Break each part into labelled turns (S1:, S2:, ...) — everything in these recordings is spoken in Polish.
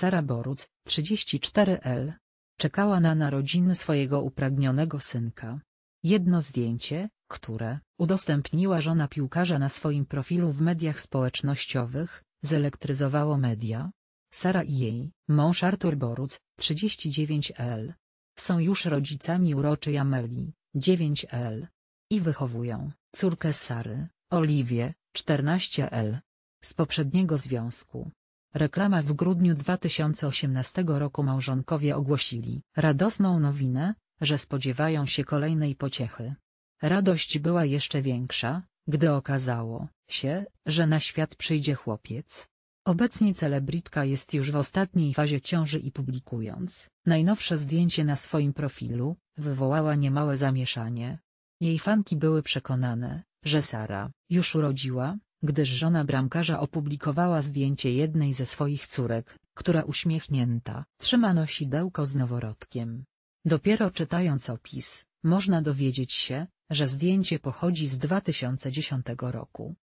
S1: Sara Boruc, 34L. Czekała na narodziny swojego upragnionego synka. Jedno zdjęcie, które udostępniła żona piłkarza na swoim profilu w mediach społecznościowych, zelektryzowało media. Sara i jej mąż Artur Boruc, 39L. Są już rodzicami uroczej Ameli, 9L. I wychowują córkę Sary, Oliwie, 14L. Z poprzedniego związku reklamach w grudniu 2018 roku małżonkowie ogłosili radosną nowinę, że spodziewają się kolejnej pociechy. Radość była jeszcze większa, gdy okazało się, że na świat przyjdzie chłopiec. Obecnie celebritka jest już w ostatniej fazie ciąży i publikując najnowsze zdjęcie na swoim profilu, wywołała niemałe zamieszanie. Jej fanki były przekonane, że Sara już urodziła, gdyż żona bramkarza opublikowała zdjęcie jednej ze swoich córek, która uśmiechnięta, trzyma nosidełko z noworodkiem. Dopiero czytając opis, można dowiedzieć się, że zdjęcie pochodzi z 2010 roku.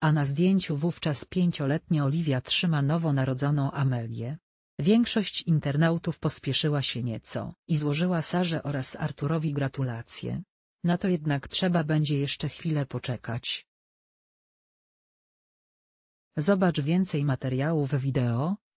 S1: A na zdjęciu wówczas pięcioletnia Oliwia trzyma nowonarodzoną Amelię. Większość internautów pospieszyła się nieco i złożyła Sarze oraz Arturowi gratulacje. Na to jednak trzeba będzie jeszcze chwilę poczekać. Zobacz więcej materiałów wideo,